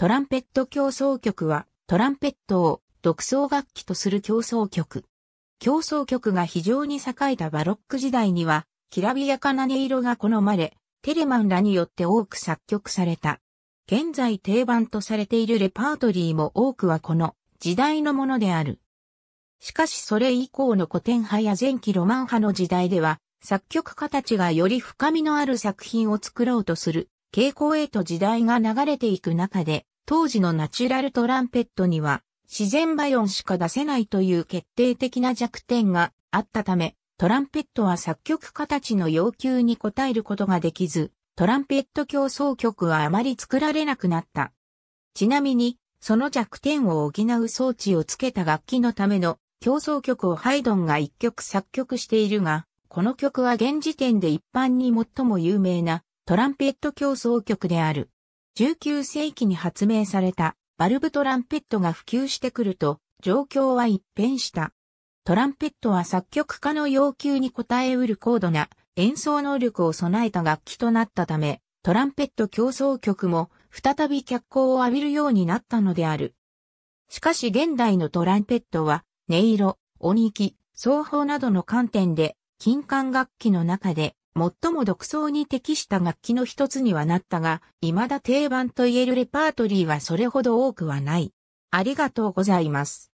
トランペット協奏曲は、トランペットを独奏楽器とする競争曲。競争曲が非常に栄えたバロック時代には、きらびやかな音色が好まれ、テレマンらによって多く作曲された。現在定番とされているレパートリーも多くはこの時代のものである。しかしそれ以降の古典派や前期ロマン派の時代では、作曲家たちがより深みのある作品を作ろうとする傾向へと時代が流れていく中で、当時のナチュラルトランペットには自然倍音しか出せないという決定的な弱点があったため、トランペットは作曲家たちの要求に応えることができず、トランペット競争曲はあまり作られなくなった。ちなみに、その弱点を補う装置をつけた楽器のための競争曲をハイドンが一曲作曲しているが、この曲は現時点で一般に最も有名なトランペット競争曲である。19世紀に発明されたバルブトランペットが普及してくると、状況は一変した。トランペットは作曲家の要求に応えうる高度な演奏能力を備えた楽器となったため、トランペット競争曲も再び脚光を浴びるようになったのである。しかし現代のトランペットは、音色、音域、奏法などの観点で、金管楽器の中で最も独創に適した楽器の一つにはなったが、未だ定番と言えるレパートリーはそれほど多くはない。ありがとうございます。